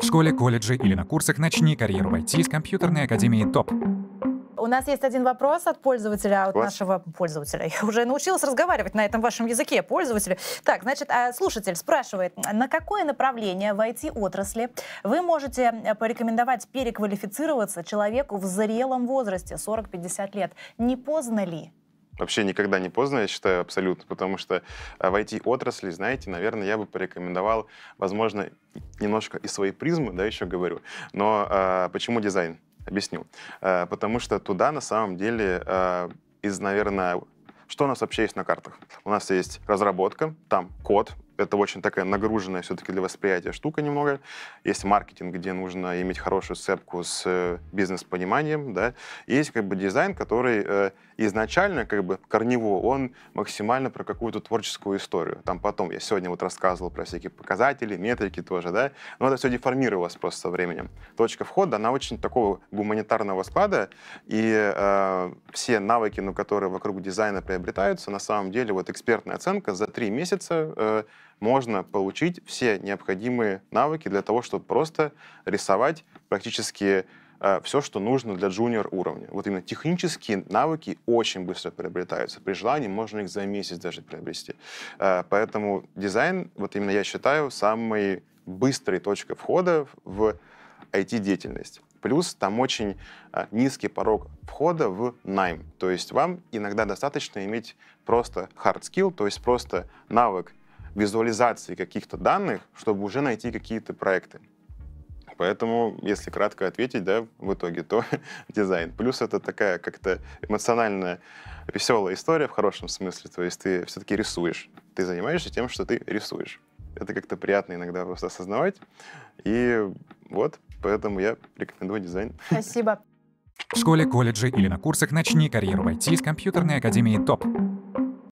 В школе, колледже или на курсах начни карьеру в IT с компьютерной академией ТОП. У нас есть один вопрос от пользователя, от нашего пользователя. Я уже научилась разговаривать на этом вашем языке, пользователю. Так, значит, а слушатель спрашивает, на какое направление в IT-отрасли вы можете э, порекомендовать переквалифицироваться человеку в зрелом возрасте, 40-50 лет? Не поздно ли? Вообще никогда не поздно, я считаю, абсолютно, потому что э, в IT-отрасли, знаете, наверное, я бы порекомендовал, возможно, немножко из своей призмы, да, еще говорю, но э, почему дизайн? Объясню. Э, потому что туда, на самом деле, э, из, наверное, что у нас вообще есть на картах? У нас есть разработка, там код, это очень такая нагруженная все-таки для восприятия штука немного. Есть маркетинг, где нужно иметь хорошую сцепку с э, бизнес-пониманием, да. есть как бы дизайн, который э, изначально, как бы корнево, он максимально про какую-то творческую историю. Там потом, я сегодня вот рассказывал про всякие показатели, метрики тоже, да. Но это все деформировалось просто со временем. Точка входа, она очень такого гуманитарного склада, и э, все навыки, ну, которые вокруг дизайна приобретаются, на самом деле вот экспертная оценка за три месяца э, можно получить все необходимые навыки для того, чтобы просто рисовать практически э, все, что нужно для джуниор уровня. Вот именно технические навыки очень быстро приобретаются. При желании можно их за месяц даже приобрести. Э, поэтому дизайн, вот именно я считаю, самой быстрой точкой входа в IT-деятельность. Плюс там очень э, низкий порог входа в найм. То есть вам иногда достаточно иметь просто hard skill, то есть просто навык визуализации каких-то данных, чтобы уже найти какие-то проекты. Поэтому, если кратко ответить, да, в итоге, то дизайн. Плюс это такая как-то эмоциональная, веселая история в хорошем смысле. То есть ты все-таки рисуешь. Ты занимаешься тем, что ты рисуешь. Это как-то приятно иногда просто осознавать. И вот, поэтому я рекомендую дизайн. Спасибо. В школе, колледже или на курсах начни карьеру в IT с компьютерной академией ТОП.